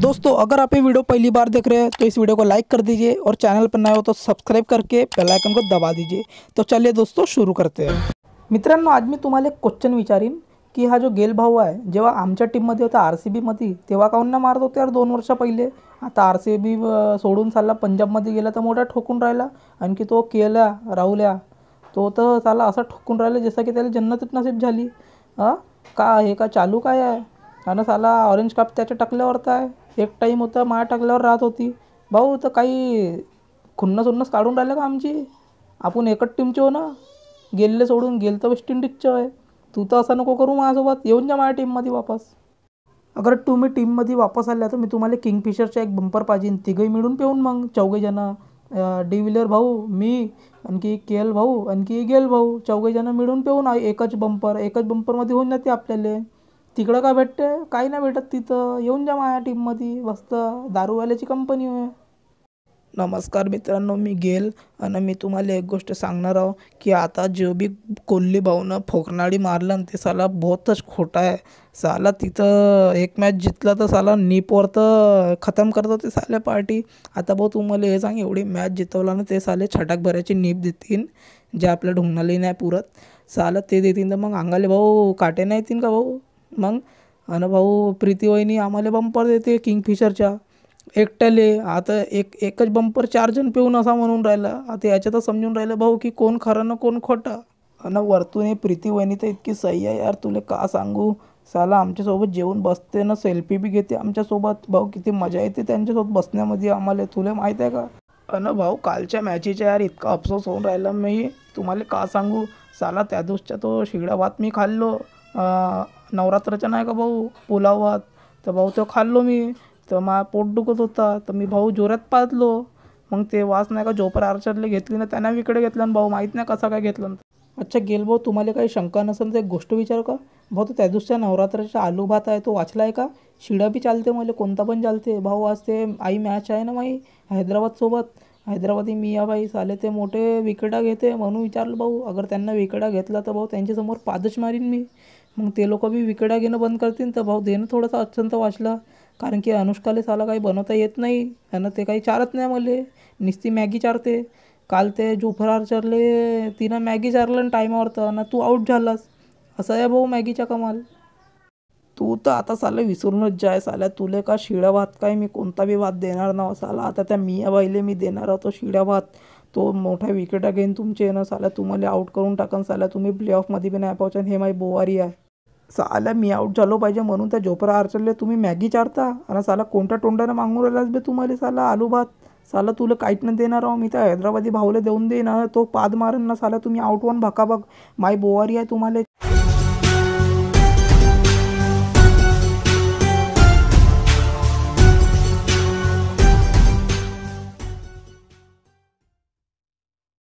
दोस्तों अगर आप ये वीडियो पहली बार देख रहे हैं तो इस वीडियो को लाइक कर दीजिए और चैनल पर नए हो तो सब्सक्राइब करके बेल आइकन को दबा दीजिए तो चलिए दोस्तों सुरू करते हैं मित्रांनो आज मी तुम्हाला एक क्वेश्चन विचारीन की हा जो गेल भाऊ आहे जेव्हा आमच्या टीममध्ये होता आर सी बीमध्ये तेव्हा काहून ना मारत होते यार दोन वर्षा पहिले आता आर सी बी सोडून चालला पंजाबमध्ये गेला तर मोठा ठोकून राहिला आणखी तो केला राहुल्या तो तर चाला असा ठोकून राहिला जसं की त्याला जन्नतच नसीब झाली का हे का चालू काय आहे आणि साला ऑरेंज कप त्याच्या टाकल्यावर आहे एक टाईम होता माया टाकल्यावर राहत होती भाऊ तर काही खुन्नस उन्नस काढून राहिलं का आमची आपण एकच टीमचे हो ना गेले सोडून गेल तर वेस्ट इंडिजचं आहे तू तर असं नको करू माझ्यासोबत येऊन जा माझ्या टीममध्ये वापस अगर तुम्ही टीममध्ये वापस आल्या तर मी तुम्हाला किंगफिशरचा एक बंपर पाहिजे तिघंही मिळून पेऊन मग चौघेजणं डी व्हिलर भाऊ मी आणखी के एल भाऊ आणखी गेल e भाऊ चौघेजणं मिळून पेऊन एकच बंपर एकच बंपरमध्ये होऊन जाते आपल्याला तिकडं का भेटते काही नाही भेटत तिथं येऊन जा माझ्या टीममध्ये मस्त दारूवाल्याची कंपनी आहे नमस्कार मित्रांनो मी गेल आणि मी तुम्हाला एक गोष्ट सांगणार आहो की आता जो बी कोल्ली भाऊनं फोकनाळी मारलं ते साला बहुतच खोटा आहे साला तिथं एक मॅच जितला तर साला नीपवर तर खतम करतो ते साल्या पार्टी आता भाऊ तुम्हाला हे सांग एवढी मॅच जितवला ना ते साले छटाक भरायची नीप देतील जे आपल्या ढुंगणाली नाही पुरत साला ते देतील तर मग अंगाले भाऊ काटे नाही येतील का भाऊ मग आणि भाऊ वहिनी आम्हाला बंपर देते किंगफिशरच्या एकट्याले आता एक एकच बंपर चार जण पिऊन असा म्हणून राहिला आता याच्यातच समजून राहिलं भाऊ की कोण खरं ना कोण खोटं आणि वरतून हे प्रीती वहिनी तर इतकी सही आहे यार तुला का सांगू साला आमच्यासोबत जेवून बसते ना सेल्फी बी घेते आमच्यासोबत भाऊ किती मजा येते त्यांच्यासोबत बसण्यामध्ये आम्हाला तुला माहीत आहे का अन भाऊ कालच्या मॅचीच्या यार इतका अफसोस होऊन राहिला मी तुम्हाला का सांगू साला त्या दिवसच्या तो शिगडा भात मी खाल्लो नवरात्राच्या नाही का भाऊ पुलावात तर भाऊ तो खाल्लो मी तर मा पोट दुखत होता तर मी भाऊ जोरात पाजलो मग ते वास नाही का जोपर आर्चरले घेतली ना त्यांना विकडे घेतलं आणि भाऊ माहीत नाही कसा काय घेतलं अच्छा गेल भाऊ तुम्हाला काही शंका नसेल तर एक गोष्ट विचार का भाऊ तो त्या दिवसच्या नवरात्राचा आलू भात आहे तो वाचला आहे का शिडा बी चालते मला कोणता पण चालते भाऊ आज ते आई मॅच आहे ना माई हैदराबादसोबत हैदराबादी या बाई साले ते मोठे विकेटा घेते म्हणून विचारलं भाऊ अगर त्यांना विकेटा घेतला तर भाऊ त्यांच्यासमोर पादच मारीन मी मग ते लोक बी विकड्या घेणं बंद करतील तर भाऊ देणं थोडंसं अत्यंत वाचला कारण की अनुष्काले साला काही बनवता येत नाही आणि ते काही चारत नाही मले नुसती मॅगी चारते काल ते जोफरार चारले तिनं मॅगी चारलं आणि टायमावर तर ना तू आऊट झालास असं आहे भाऊ मॅगीचा कमाल तू तर आता साला विसरूनच जाय साल्या तुले का शिळा भात काय मी कोणता बी भात देणार ना साला आता त्या बाईले मी देणार होतो शिळा भात तो मोठा विकेटा घेईन तुमचे ना साला तुम्हाला आऊट करून टाकन साला तुम्ही ऑफमध्ये बी नाही पोहोचन हे माझी बोवारी आहे साला मी आउट झालो पाहिजे म्हणून त्या जोपरा आरचले तुम्ही मॅगी चारता आणि साला कोणत्या तोंडानं मागून राहिलाच बे तुम्हाला साला आलू भात साला तुला काहीच नाही देणार आहो मी तर हैदराबादी भाऊला देऊन देईन तो पाद मारन ना साला तुम्ही आउट वन भकाभक माय बोवारी आहे तुम्हाला